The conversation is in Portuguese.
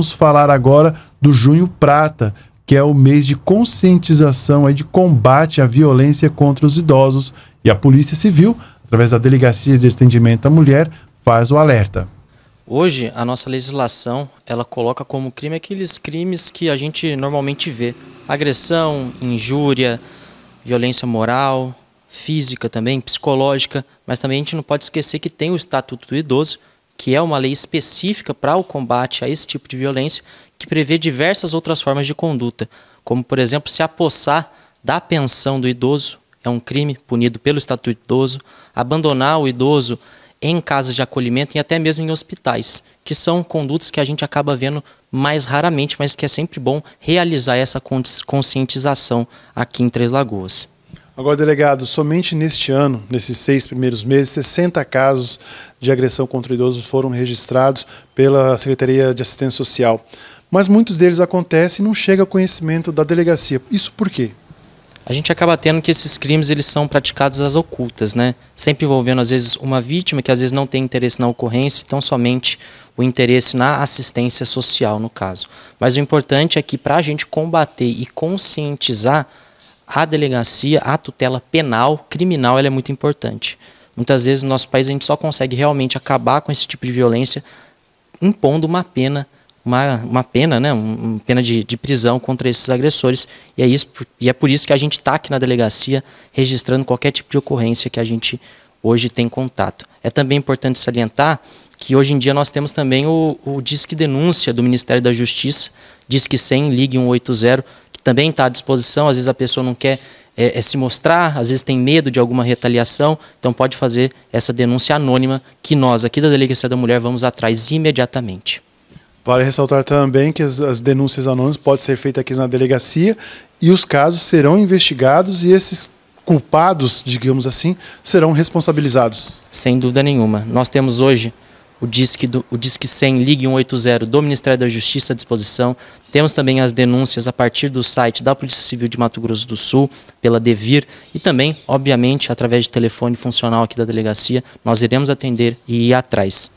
vamos falar agora do Junho Prata, que é o mês de conscientização e de combate à violência contra os idosos. E a Polícia Civil, através da Delegacia de Atendimento à Mulher, faz o alerta. Hoje, a nossa legislação, ela coloca como crime aqueles crimes que a gente normalmente vê. Agressão, injúria, violência moral, física também, psicológica, mas também a gente não pode esquecer que tem o Estatuto do Idoso, que é uma lei específica para o combate a esse tipo de violência, que prevê diversas outras formas de conduta, como, por exemplo, se apossar da pensão do idoso, é um crime punido pelo Estatuto do Idoso, abandonar o idoso em casas de acolhimento e até mesmo em hospitais, que são condutas que a gente acaba vendo mais raramente, mas que é sempre bom realizar essa conscientização aqui em Três Lagoas. Agora, delegado, somente neste ano, nesses seis primeiros meses, 60 casos de agressão contra idosos foram registrados pela Secretaria de Assistência Social. Mas muitos deles acontecem e não chega ao conhecimento da delegacia. Isso por quê? A gente acaba tendo que esses crimes eles são praticados às ocultas, né? Sempre envolvendo às vezes uma vítima que às vezes não tem interesse na ocorrência, então somente o interesse na assistência social no caso. Mas o importante é que para a gente combater e conscientizar a delegacia, a tutela penal, criminal, ela é muito importante. Muitas vezes no nosso país a gente só consegue realmente acabar com esse tipo de violência impondo uma pena, uma, uma pena, né, uma pena de, de prisão contra esses agressores. E é, isso, e é por isso que a gente está aqui na delegacia registrando qualquer tipo de ocorrência que a gente hoje tem contato. É também importante salientar que hoje em dia nós temos também o, o Disque Denúncia do Ministério da Justiça, Disque 100, Ligue 180, também está à disposição. Às vezes a pessoa não quer é, é se mostrar, às vezes tem medo de alguma retaliação, então pode fazer essa denúncia anônima que nós, aqui da Delegacia da Mulher, vamos atrás imediatamente. Vale ressaltar também que as, as denúncias anônimas podem ser feitas aqui na delegacia e os casos serão investigados e esses culpados, digamos assim, serão responsabilizados. Sem dúvida nenhuma. Nós temos hoje o Disque, do, o Disque 100 Ligue 180 do Ministério da Justiça à disposição. Temos também as denúncias a partir do site da Polícia Civil de Mato Grosso do Sul, pela Devir, e também, obviamente, através de telefone funcional aqui da delegacia, nós iremos atender e ir atrás.